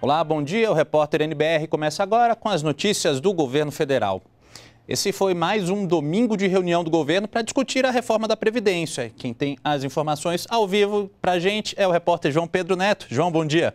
Olá, bom dia. O repórter NBR começa agora com as notícias do governo federal. Esse foi mais um domingo de reunião do governo para discutir a reforma da Previdência. Quem tem as informações ao vivo para a gente é o repórter João Pedro Neto. João, bom dia.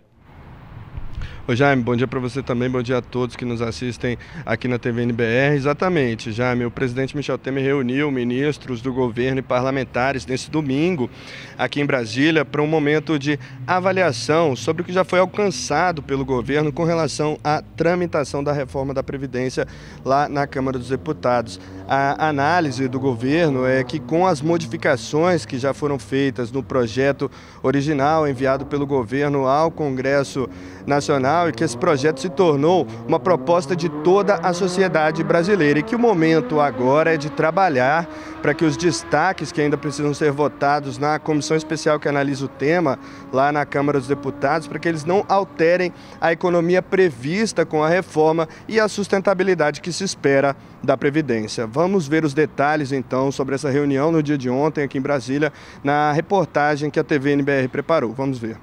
Ô Jaime, bom dia para você também, bom dia a todos que nos assistem aqui na TV NBR. Exatamente, Jaime, o presidente Michel Temer reuniu ministros do governo e parlamentares nesse domingo aqui em Brasília para um momento de avaliação sobre o que já foi alcançado pelo governo com relação à tramitação da reforma da Previdência lá na Câmara dos Deputados. A análise do governo é que com as modificações que já foram feitas no projeto original enviado pelo governo ao Congresso nacional e que esse projeto se tornou uma proposta de toda a sociedade brasileira e que o momento agora é de trabalhar para que os destaques que ainda precisam ser votados na comissão especial que analisa o tema, lá na Câmara dos Deputados, para que eles não alterem a economia prevista com a reforma e a sustentabilidade que se espera da Previdência. Vamos ver os detalhes então sobre essa reunião no dia de ontem aqui em Brasília, na reportagem que a TV NBR preparou. Vamos ver.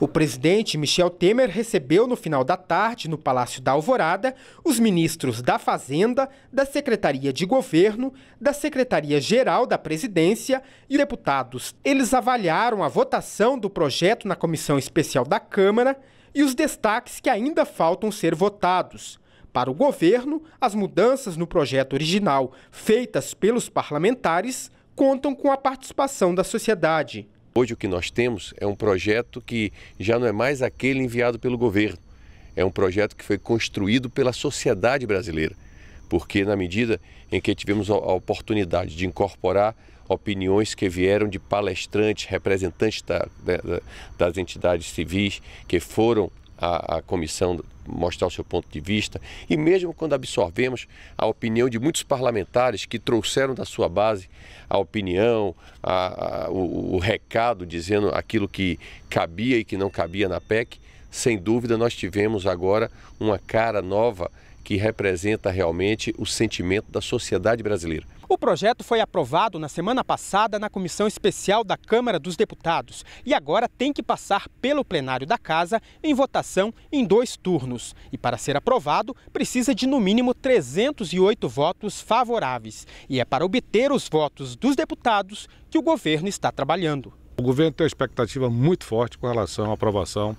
O presidente Michel Temer recebeu no final da tarde, no Palácio da Alvorada, os ministros da Fazenda, da Secretaria de Governo, da Secretaria-Geral da Presidência e deputados. Eles avaliaram a votação do projeto na Comissão Especial da Câmara e os destaques que ainda faltam ser votados. Para o governo, as mudanças no projeto original feitas pelos parlamentares contam com a participação da sociedade. Hoje o que nós temos é um projeto que já não é mais aquele enviado pelo governo. É um projeto que foi construído pela sociedade brasileira, porque na medida em que tivemos a oportunidade de incorporar opiniões que vieram de palestrantes, representantes da, da, das entidades civis que foram a, a comissão mostrar o seu ponto de vista. E mesmo quando absorvemos a opinião de muitos parlamentares que trouxeram da sua base a opinião, a, a, o, o recado dizendo aquilo que cabia e que não cabia na PEC, sem dúvida nós tivemos agora uma cara nova que representa realmente o sentimento da sociedade brasileira. O projeto foi aprovado na semana passada na Comissão Especial da Câmara dos Deputados e agora tem que passar pelo plenário da Casa em votação em dois turnos. E para ser aprovado, precisa de no mínimo 308 votos favoráveis. E é para obter os votos dos deputados que o governo está trabalhando. O governo tem uma expectativa muito forte com relação à aprovação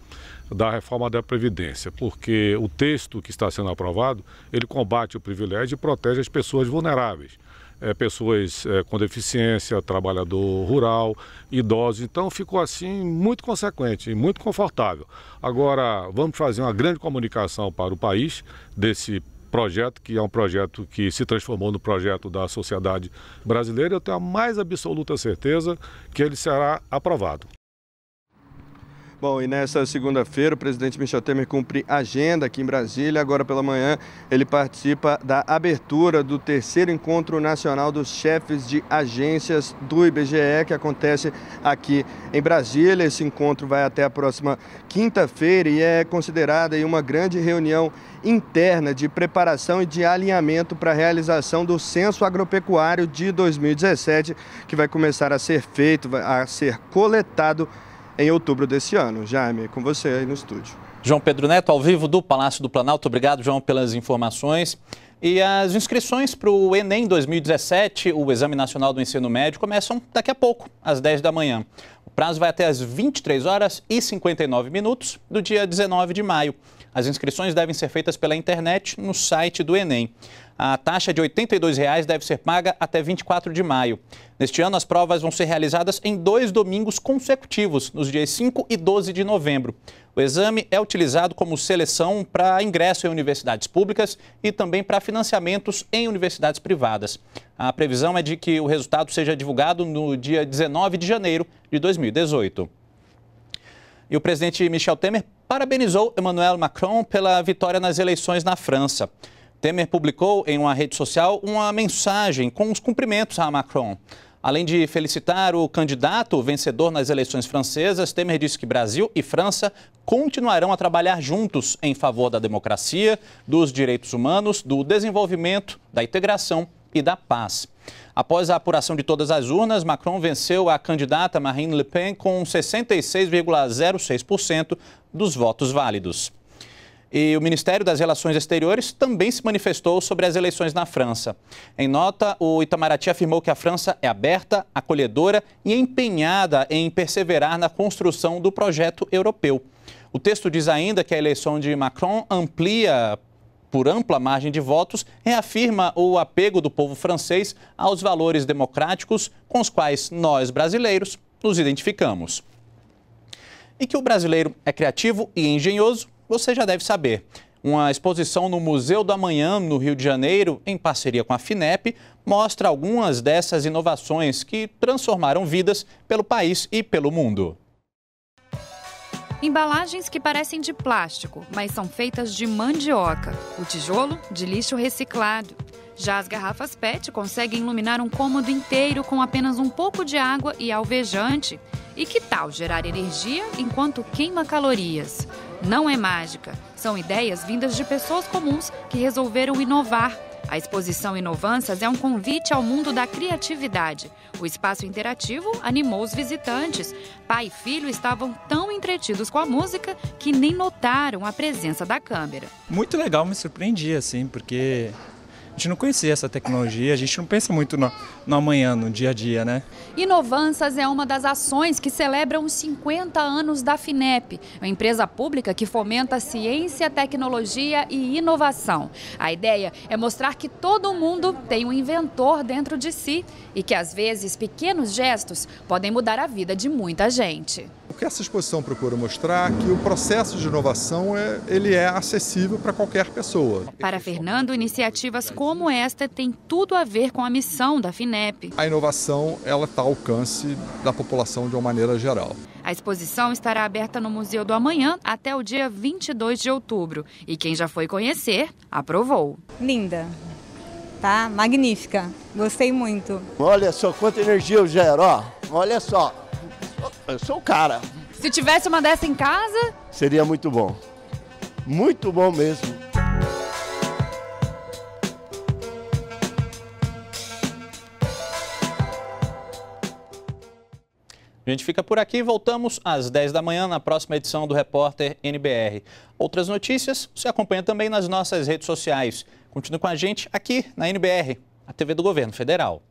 da reforma da Previdência, porque o texto que está sendo aprovado, ele combate o privilégio e protege as pessoas vulneráveis. É, pessoas é, com deficiência, trabalhador rural, idosos. Então ficou assim muito consequente e muito confortável. Agora vamos fazer uma grande comunicação para o país desse projeto que é um projeto que se transformou no projeto da sociedade brasileira, eu tenho a mais absoluta certeza que ele será aprovado. Bom, e nessa segunda-feira, o presidente Michel Temer cumpre agenda aqui em Brasília. Agora pela manhã, ele participa da abertura do terceiro encontro nacional dos chefes de agências do IBGE, que acontece aqui em Brasília. Esse encontro vai até a próxima quinta-feira e é considerada uma grande reunião interna de preparação e de alinhamento para a realização do Censo Agropecuário de 2017, que vai começar a ser feito, a ser coletado em outubro desse ano. Jaime, com você aí no estúdio. João Pedro Neto, ao vivo do Palácio do Planalto. Obrigado, João, pelas informações. E as inscrições para o Enem 2017, o Exame Nacional do Ensino Médio, começam daqui a pouco, às 10 da manhã. O prazo vai até às 23 horas e 59 minutos do dia 19 de maio. As inscrições devem ser feitas pela internet no site do Enem. A taxa de R$ 82,00 deve ser paga até 24 de maio. Neste ano, as provas vão ser realizadas em dois domingos consecutivos, nos dias 5 e 12 de novembro. O exame é utilizado como seleção para ingresso em universidades públicas e também para financiamentos em universidades privadas. A previsão é de que o resultado seja divulgado no dia 19 de janeiro de 2018. E o presidente Michel Temer parabenizou Emmanuel Macron pela vitória nas eleições na França. Temer publicou em uma rede social uma mensagem com os cumprimentos a Macron. Além de felicitar o candidato vencedor nas eleições francesas, Temer disse que Brasil e França continuarão a trabalhar juntos em favor da democracia, dos direitos humanos, do desenvolvimento, da integração e da Paz. Após a apuração de todas as urnas, Macron venceu a candidata Marine Le Pen com 66,06% dos votos válidos. E o Ministério das Relações Exteriores também se manifestou sobre as eleições na França. Em nota, o Itamaraty afirmou que a França é aberta, acolhedora e empenhada em perseverar na construção do projeto europeu. O texto diz ainda que a eleição de Macron amplia por ampla margem de votos, reafirma o apego do povo francês aos valores democráticos com os quais nós, brasileiros, nos identificamos. E que o brasileiro é criativo e engenhoso, você já deve saber. Uma exposição no Museu do Amanhã, no Rio de Janeiro, em parceria com a FINEP, mostra algumas dessas inovações que transformaram vidas pelo país e pelo mundo. Embalagens que parecem de plástico, mas são feitas de mandioca, o tijolo de lixo reciclado. Já as garrafas PET conseguem iluminar um cômodo inteiro com apenas um pouco de água e alvejante. E que tal gerar energia enquanto queima calorias? Não é mágica, são ideias vindas de pessoas comuns que resolveram inovar a exposição Inovanças é um convite ao mundo da criatividade. O espaço interativo animou os visitantes. Pai e filho estavam tão entretidos com a música que nem notaram a presença da câmera. Muito legal, me surpreendi assim, porque a gente não conhecia essa tecnologia, a gente não pensa muito no, no amanhã, no dia a dia, né? Inovanças é uma das ações que celebram os 50 anos da FINEP, uma empresa pública que fomenta ciência, tecnologia e inovação. A ideia é mostrar que todo mundo tem um inventor dentro de si e que às vezes pequenos gestos podem mudar a vida de muita gente. O que essa exposição procura mostrar é que o processo de inovação é, ele é acessível para qualquer pessoa. Para Fernando, iniciativas como esta têm tudo a ver com a missão da FINEP. A inovação ela está ao alcance da população de uma maneira geral. A exposição estará aberta no Museu do Amanhã até o dia 22 de outubro. E quem já foi conhecer, aprovou. Linda, tá? Magnífica. Gostei muito. Olha só quanta energia eu gero, ó. Olha só eu sou o cara. Se tivesse uma dessa em casa? Seria muito bom. Muito bom mesmo. A gente fica por aqui, voltamos às 10 da manhã na próxima edição do Repórter NBR. Outras notícias você acompanha também nas nossas redes sociais. Continue com a gente aqui na NBR, a TV do Governo Federal.